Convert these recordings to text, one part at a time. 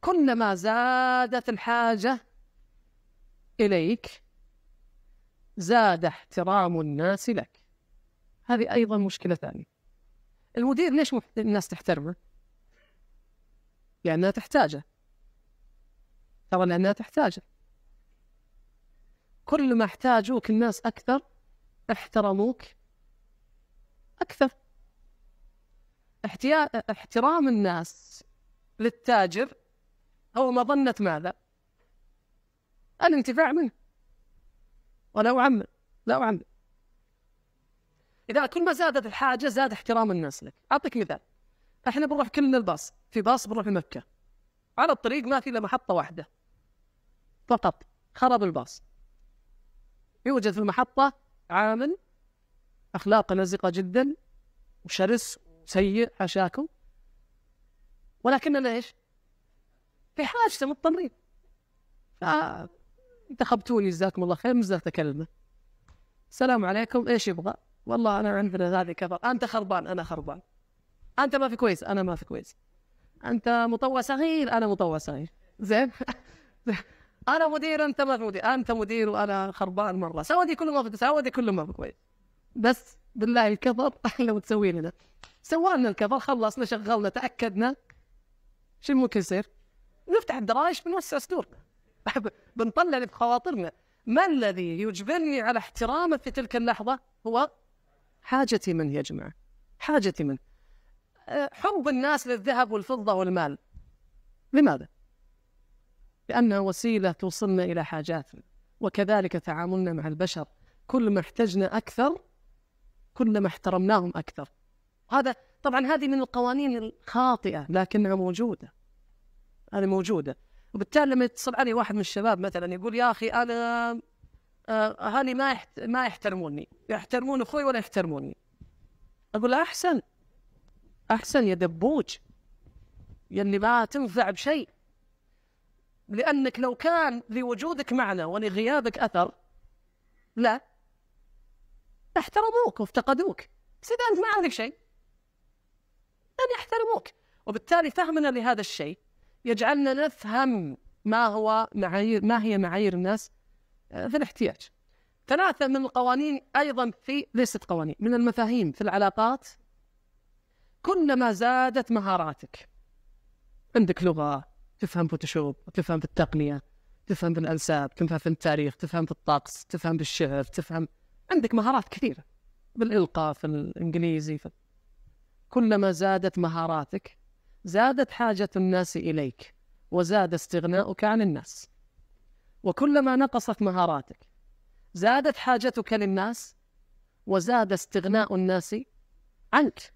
كلما زادت الحاجة إليك زاد احترام الناس لك هذه أيضا مشكلة ثانية المدير ليش الناس تحترمه؟ لأنها تحتاجه ترى لأنها تحتاجه كل ما احتاجوك الناس أكثر احترموك أكثر احتيا... احترام الناس للتاجر أو مظنة ماذا؟ الانتفاع منه ولا أعمم لا أعمم إذا كل ما زادت الحاجة زاد احترام الناس لك أعطيك مثال احنا بنروح كلنا الباص في باص بنروح لمكة على الطريق ما في إلا محطة واحدة فقط خرب الباص يوجد في المحطة عامل أخلاقه لزقة جدا وشرس وسيء حاشاكم ولكننا ايش؟ في حاجته مضطرين فانتخبتوني جزاكم الله خير مش اكلمه السلام عليكم ايش يبغى؟ والله انا عندنا هذه كفر انت خربان انا خربان انت ما في كويس انا ما في كويس انت مطوع صغير انا مطوع صغير زين انا مدير انت ما في مدير انت مدير وانا خربان مره سوادي كله ما في سوادي كله ما في كويس بس بالله الكفر لو تسوي لنا سوالنا الكفر خلصنا شغلنا تاكدنا شو ممكن يصير؟ نفتح الدرايش بنوسع صدور بنطلع اللي في خواطرنا ما الذي يجبرني على احترامه في تلك اللحظه هو حاجتي منه يا جماعه حاجتي منه أه، حب الناس للذهب والفضه والمال لماذا لانها وسيله توصلنا الى حاجاتنا وكذلك تعاملنا مع البشر كل ما احتجنا اكثر كل ما احترمناهم اكثر هذا طبعا هذه من القوانين الخاطئه لكنها موجوده هذه موجوده وبالتالي لما يتصل علي واحد من الشباب مثلا يقول يا اخي انا اهلي ما يحت... ما يحترموني يحترمون اخوي ولا يحترموني اقول احسن احسن يا دبوج يعني ما تنفع بشيء لانك لو كان لوجودك معنى ولغيابك اثر لا احترموك وافتقدوك بس اذا انت ما عندك شيء لن يحترموك وبالتالي فهمنا لهذا الشيء يجعلنا نفهم ما هو معايير ما هي معايير الناس آه، في الاحتياج. ثلاثة من القوانين أيضا في ليست قوانين من المفاهيم في العلاقات كلما زادت مهاراتك عندك لغة تفهم فوتوشوب تفهم في التقنية تفهم في الأنساب تفهم في التاريخ تفهم في الطقس تفهم في الشعر تفهم عندك مهارات كثيرة بالإلقاء في الإنجليزي في... كلما زادت مهاراتك زادت حاجة الناس إليك وزاد استغناؤك عن الناس وكلما نقصت مهاراتك زادت حاجتك للناس وزاد استغناء الناس عنك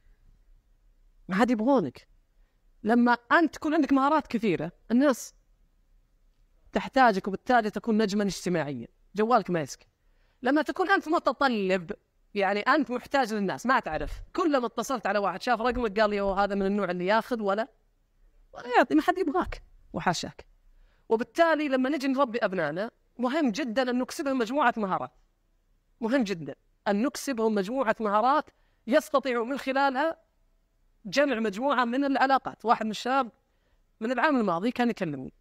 ما حد يبغونك لما أنت تكون عندك مهارات كثيرة الناس تحتاجك وبالتالي تكون نجما اجتماعيا جوالك ما يسكت لما تكون أنت متطلب يعني انت محتاج للناس ما تعرف كلما اتصلت على واحد شاف رقمك قال لي هذا من النوع اللي ياخذ ولا ولا يعطي ما حد يبغاك وحاشاك وبالتالي لما نجي نربي ابنائنا مهم جدا ان نكسبهم مجموعه مهارات مهم جدا ان نكسبهم مجموعه مهارات يستطيعوا من خلالها جمع مجموعه من العلاقات واحد من الشباب من العام الماضي كان يكلمني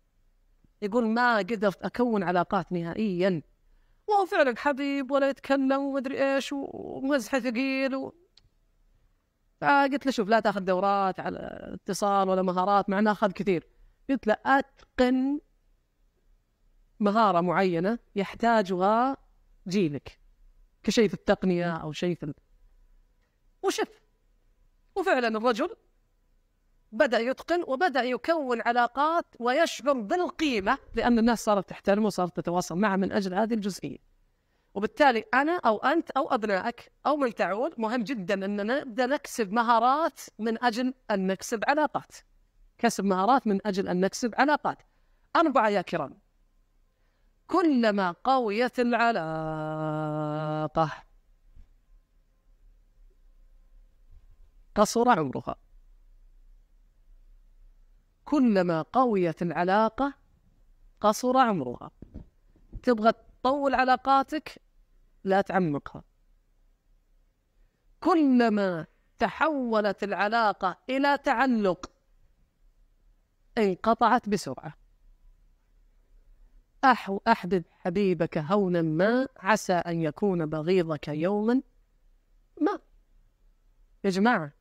يقول ما قدرت اكون علاقات نهائيا وهو فعلا حبيب ولا يتكلم ومدري ايش ومزحه ثقيل و... فقلت له شوف لا تاخذ دورات على اتصال ولا مهارات مع انه اخذ كثير قلت له اتقن مهاره معينه يحتاجها جيلك كشيء في التقنيه او شيء في وشف وفعلا الرجل بدا يتقن وبدا يكون علاقات ويشعر بالقيمه لان الناس صارت تحترمه وصارت تتواصل معه من اجل هذه الجزئيه وبالتالي انا او انت او ابنائك او من تعود مهم جدا اننا نبدا نكسب مهارات من اجل ان نكسب علاقات. كسب مهارات من اجل ان نكسب علاقات. اربعه يا كرام. كلما قويت العلاقه قصر عمرها. كلما قويت العلاقه قصر عمرها. تبغى طول علاقاتك لا تعمقها كلما تحولت العلاقة إلى تعلق انقطعت بسرعة أحو أحبب حبيبك هونا ما عسى أن يكون بغيضك يوما ما يا جماعة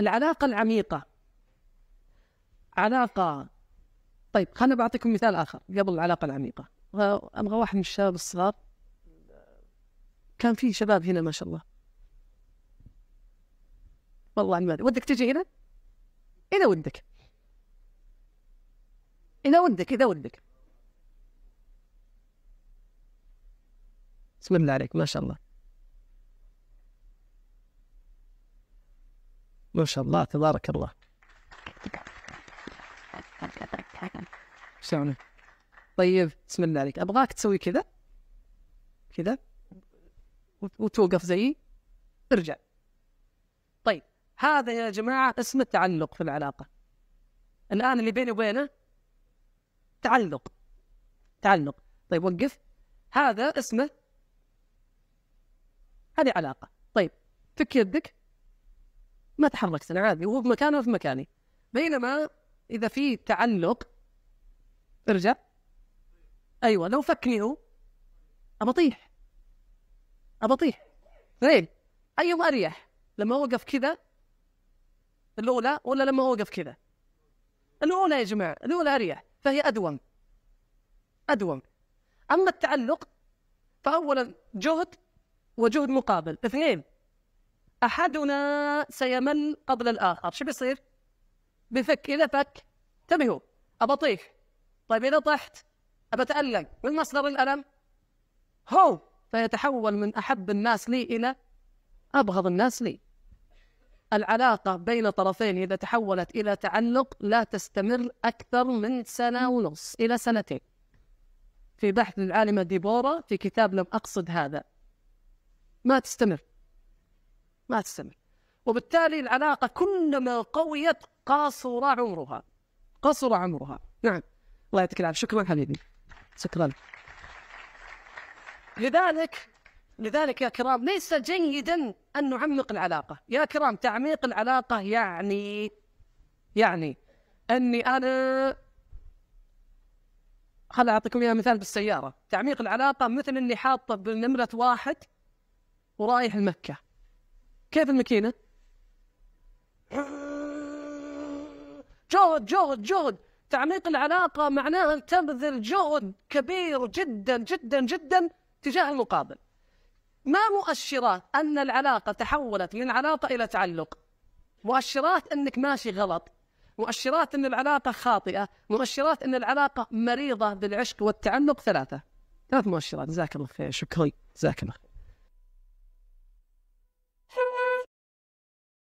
العلاقة العميقة علاقة طيب خلنا بعطيكم مثال آخر قبل العلاقة العميقة ابغى واحد من الشباب الصغار كان في شباب هنا ما شاء الله والله ما ودك تجي هنا؟ إذا ودك إذا ودك إذا ودك بسم الله عليك ما شاء الله ما شاء الله تبارك الله شلونك؟ طيب بسم الله عليك ابغاك تسوي كذا كذا وتوقف زيي ارجع طيب هذا يا جماعه اسمه التعلق في العلاقه الان اللي بيني وبينه تعلق تعلق طيب وقف هذا اسمه هذه علاقه طيب فك يدك ما تحركت انا عادي وهو في مكانه وفي مكاني بينما اذا في تعلق ارجع ايوه لو فكني ابطيح ابطيح زين ايهم اريح لما اوقف كذا الاولى ولا لما اوقف كذا الاولى يا جماعه الاولى اريح فهي ادوم ادوم اما التعلق فاولا جهد وجهد مقابل اثنين احدنا سيمل قبل الاخر شو بيصير بفك اذا فك انتبهوا ابطيح طيب اذا طحت أتألم من مصدر الألم هو فيتحول من أحب الناس لي إلى أبغض الناس لي العلاقة بين طرفين إذا تحولت إلى تعلق لا تستمر أكثر من سنة ونص إلى سنتين في بحث العالمة ديبورا في كتاب لم أقصد هذا ما تستمر ما تستمر وبالتالي العلاقة كلما قويت قصر عمرها قصر عمرها نعم الله يعطيك العافية شكرا حبيبي شكرا لذلك لذلك يا كرام ليس جيدا ان نعمق العلاقه، يا كرام تعميق العلاقه يعني يعني اني انا خل اعطيكم اياها مثال بالسياره، تعميق العلاقه مثل اني حاطه بنمره واحد ورايح لمكه. كيف الماكينه؟ جهد جهد جهد تعميق العلاقة معناها أن تبذل جهد كبير جدا جدا جدا تجاه المقابل ما مؤشرات أن العلاقة تحولت من علاقة إلى تعلق مؤشرات أنك ماشي غلط مؤشرات أن العلاقة خاطئة مؤشرات أن العلاقة مريضة بالعشق والتعلق ثلاثة ثلاث مؤشرات جزاك الله خير شكرا جزاك الله خير